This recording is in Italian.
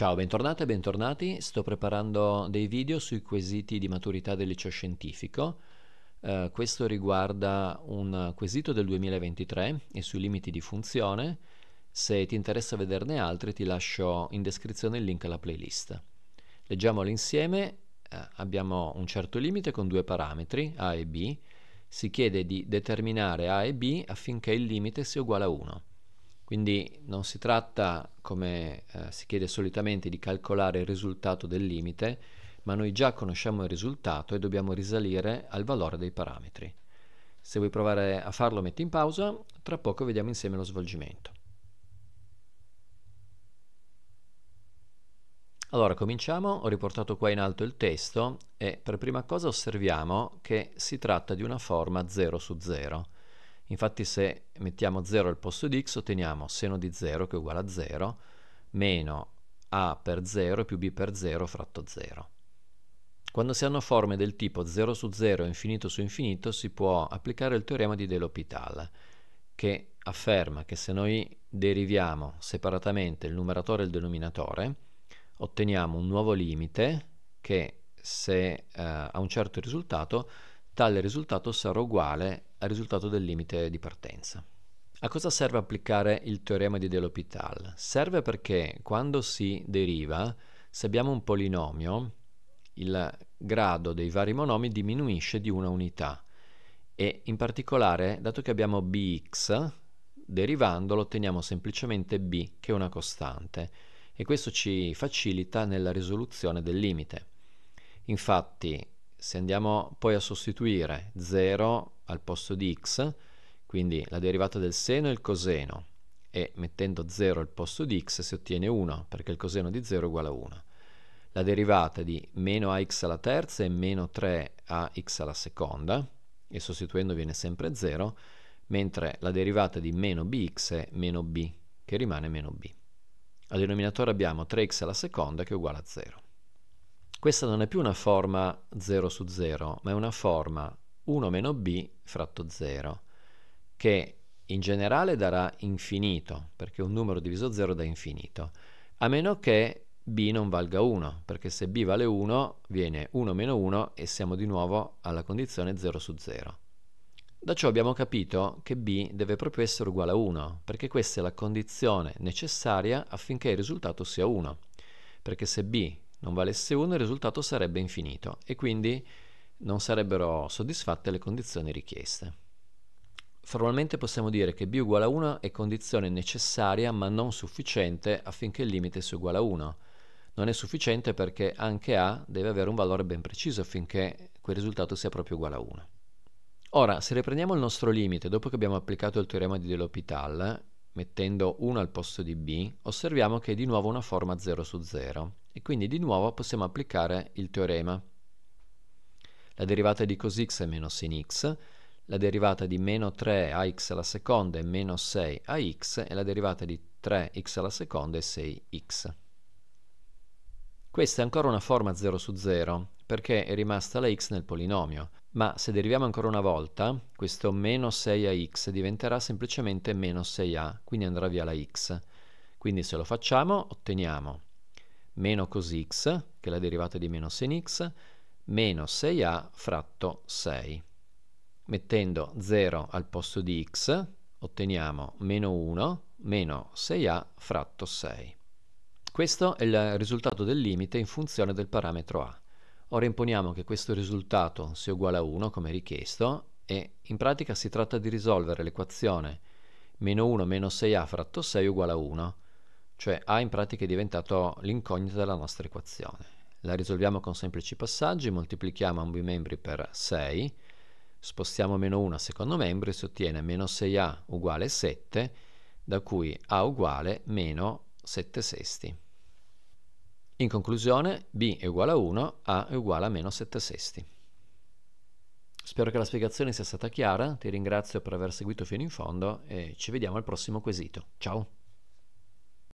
Ciao, bentornato e bentornati. Sto preparando dei video sui quesiti di maturità del liceo scientifico. Eh, questo riguarda un quesito del 2023 e sui limiti di funzione. Se ti interessa vederne altri ti lascio in descrizione il link alla playlist. Leggiamolo insieme. Eh, abbiamo un certo limite con due parametri, A e B. Si chiede di determinare A e B affinché il limite sia uguale a 1. Quindi non si tratta, come eh, si chiede solitamente, di calcolare il risultato del limite, ma noi già conosciamo il risultato e dobbiamo risalire al valore dei parametri. Se vuoi provare a farlo metti in pausa, tra poco vediamo insieme lo svolgimento. Allora cominciamo, ho riportato qua in alto il testo e per prima cosa osserviamo che si tratta di una forma 0 su 0 Infatti se mettiamo 0 al posto di x otteniamo seno di 0 che è uguale a 0 meno a per 0 più b per 0 fratto 0. Quando si hanno forme del tipo 0 su 0 e infinito su infinito si può applicare il teorema di L'Hopital che afferma che se noi deriviamo separatamente il numeratore e il denominatore otteniamo un nuovo limite che se eh, ha un certo risultato tale risultato sarà uguale al risultato del limite di partenza. A cosa serve applicare il teorema di Dell'Hopital? Serve perché quando si deriva, se abbiamo un polinomio, il grado dei vari monomi diminuisce di una unità e in particolare, dato che abbiamo bx, derivandolo otteniamo semplicemente b che è una costante e questo ci facilita nella risoluzione del limite. Infatti se andiamo poi a sostituire 0 al posto di x, quindi la derivata del seno e il coseno, e mettendo 0 al posto di x si ottiene 1, perché il coseno di 0 è uguale a 1. La derivata di meno ax alla terza è meno 3 ax alla seconda, e sostituendo viene sempre 0, mentre la derivata di meno bx è meno b, che rimane meno b. Al denominatore abbiamo 3x alla seconda che è uguale a 0. Questa non è più una forma 0 su 0, ma è una forma 1 meno b fratto 0, che in generale darà infinito, perché un numero diviso 0 dà infinito, a meno che b non valga 1, perché se b vale 1 viene 1 meno 1 e siamo di nuovo alla condizione 0 su 0. Da ciò abbiamo capito che b deve proprio essere uguale a 1, perché questa è la condizione necessaria affinché il risultato sia 1, perché se b non valesse 1 il risultato sarebbe infinito e quindi non sarebbero soddisfatte le condizioni richieste. Formalmente possiamo dire che b uguale a 1 è condizione necessaria ma non sufficiente affinché il limite sia uguale a 1. Non è sufficiente perché anche a deve avere un valore ben preciso affinché quel risultato sia proprio uguale a 1. Ora, se riprendiamo il nostro limite dopo che abbiamo applicato il teorema di L'Hopital, mettendo 1 al posto di b, osserviamo che è di nuovo una forma 0 su 0 e quindi di nuovo possiamo applicare il teorema. La derivata di cosx è meno sin x, la derivata di meno 3 a x alla seconda è meno 6 a x e la derivata di 3x alla seconda è 6x. Questa è ancora una forma 0 su 0 perché è rimasta la x nel polinomio, ma se deriviamo ancora una volta, questo meno 6ax diventerà semplicemente meno 6a, quindi andrà via la x. Quindi se lo facciamo otteniamo meno cos x, che è la derivata di meno sen x, meno 6a fratto 6. Mettendo 0 al posto di x otteniamo meno 1 meno 6a fratto 6. Questo è il risultato del limite in funzione del parametro a. Ora imponiamo che questo risultato sia uguale a 1 come richiesto e in pratica si tratta di risolvere l'equazione meno 1 meno 6a fratto 6 uguale a 1 cioè A in pratica è diventato l'incognita della nostra equazione. La risolviamo con semplici passaggi, moltiplichiamo ambi i membri per 6, spostiamo meno 1 a secondo membro e si ottiene meno 6A uguale 7, da cui A uguale meno 7 sesti. In conclusione, B è uguale a 1, A è uguale a meno 7 sesti. Spero che la spiegazione sia stata chiara, ti ringrazio per aver seguito fino in fondo e ci vediamo al prossimo quesito. Ciao!